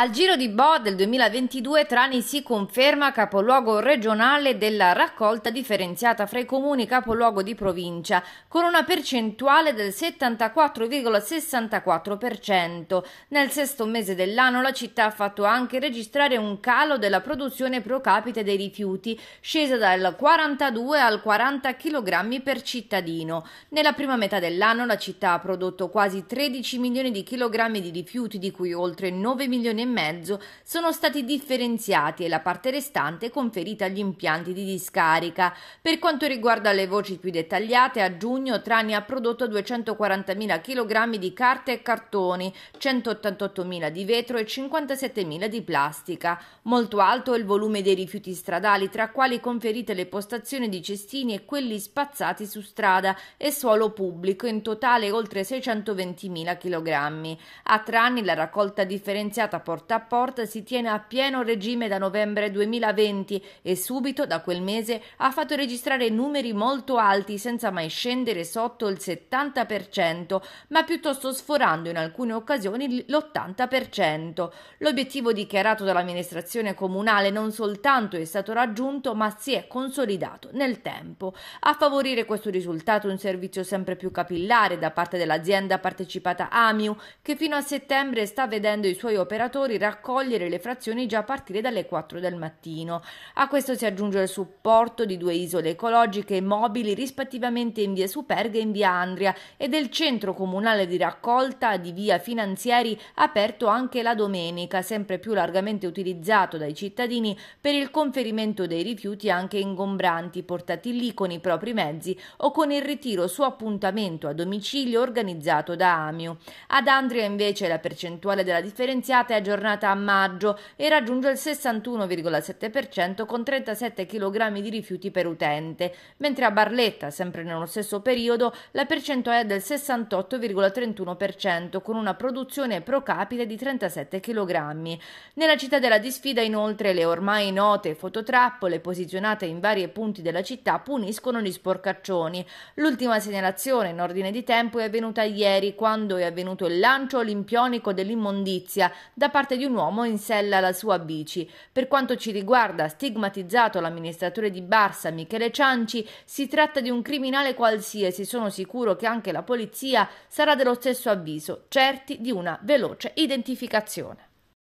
Al Giro di Boa del 2022 Trani si conferma capoluogo regionale della raccolta differenziata fra i comuni capoluogo di provincia, con una percentuale del 74,64%. Nel sesto mese dell'anno la città ha fatto anche registrare un calo della produzione pro capite dei rifiuti, scesa dal 42 al 40 kg per cittadino. Nella prima metà dell'anno la città ha prodotto quasi 13 milioni di chilogrammi di rifiuti, di cui oltre 9 milioni e mezzo sono stati differenziati e la parte restante conferita agli impianti di discarica. Per quanto riguarda le voci più dettagliate, a giugno Trani ha prodotto 240.000 kg di carte e cartoni, 188.000 di vetro e 57.000 di plastica. Molto alto è il volume dei rifiuti stradali, tra quali conferite le postazioni di cestini e quelli spazzati su strada e suolo pubblico, in totale oltre 620.000 kg. A Trani la raccolta differenziata porta porta a porta si tiene a pieno regime da novembre 2020 e subito da quel mese ha fatto registrare numeri molto alti senza mai scendere sotto il 70%, ma piuttosto sforando in alcune occasioni l'80%. L'obiettivo dichiarato dall'amministrazione comunale non soltanto è stato raggiunto, ma si è consolidato nel tempo. A favorire questo risultato un servizio sempre più capillare da parte dell'azienda partecipata AMIU, che fino a settembre sta vedendo i suoi operatori operatori raccogliere le frazioni già a partire dalle 4 del mattino. A questo si aggiunge il supporto di due isole ecologiche mobili rispettivamente in via Superga e in via Andria e del centro comunale di raccolta di via Finanzieri aperto anche la domenica, sempre più largamente utilizzato dai cittadini per il conferimento dei rifiuti anche ingombranti portati lì con i propri mezzi o con il ritiro su appuntamento a domicilio organizzato da Amiu. Ad Andria invece la percentuale della differenziata è già aggiornata a maggio e raggiunge il 61,7% con 37 kg di rifiuti per utente, mentre a Barletta, sempre nello stesso periodo, la percentuale è del 68,31% con una produzione pro capite di 37 kg. Nella città della disfida, inoltre le ormai note fototrappole posizionate in vari punti della città puniscono gli sporcaccioni. L'ultima segnalazione in ordine di tempo è avvenuta ieri quando è avvenuto il lancio olimpionico dell'immondizia da parte parte di un uomo in sella alla sua bici. Per quanto ci riguarda, stigmatizzato l'amministratore di Barsa Michele Cianci, si tratta di un criminale qualsiasi, sono sicuro che anche la polizia sarà dello stesso avviso, certi di una veloce identificazione.